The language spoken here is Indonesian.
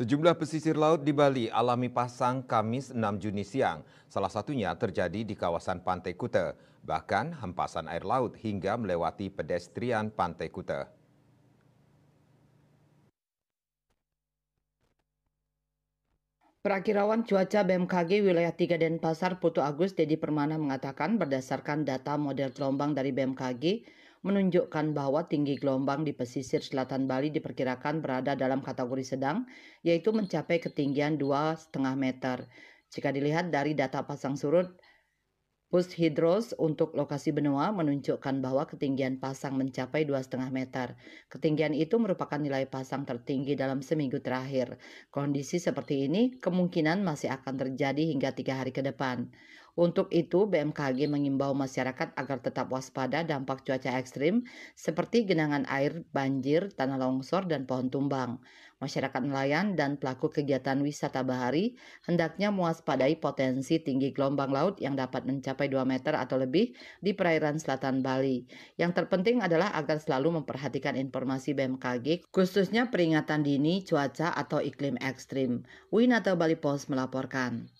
Sejumlah pesisir laut di Bali alami pasang Kamis 6 Juni siang. Salah satunya terjadi di kawasan Pantai Kuta. Bahkan hempasan air laut hingga melewati pedestrian Pantai Kuta. Perakirawan cuaca BMKG wilayah 3 Denpasar Putu Agus Dedi Permana mengatakan berdasarkan data model gelombang dari BMKG, menunjukkan bahwa tinggi gelombang di pesisir selatan Bali diperkirakan berada dalam kategori sedang, yaitu mencapai ketinggian 2,5 meter. Jika dilihat dari data pasang surut, pus hidros untuk lokasi benua menunjukkan bahwa ketinggian pasang mencapai 2,5 meter. Ketinggian itu merupakan nilai pasang tertinggi dalam seminggu terakhir. Kondisi seperti ini kemungkinan masih akan terjadi hingga tiga hari ke depan. Untuk itu, BMKG mengimbau masyarakat agar tetap waspada dampak cuaca ekstrim seperti genangan air, banjir, tanah longsor, dan pohon tumbang. Masyarakat nelayan dan pelaku kegiatan wisata bahari hendaknya mewaspadai potensi tinggi gelombang laut yang dapat mencapai 2 meter atau lebih di perairan selatan Bali. Yang terpenting adalah agar selalu memperhatikan informasi BMKG, khususnya peringatan dini cuaca atau iklim ekstrim. Winata Bali Post melaporkan.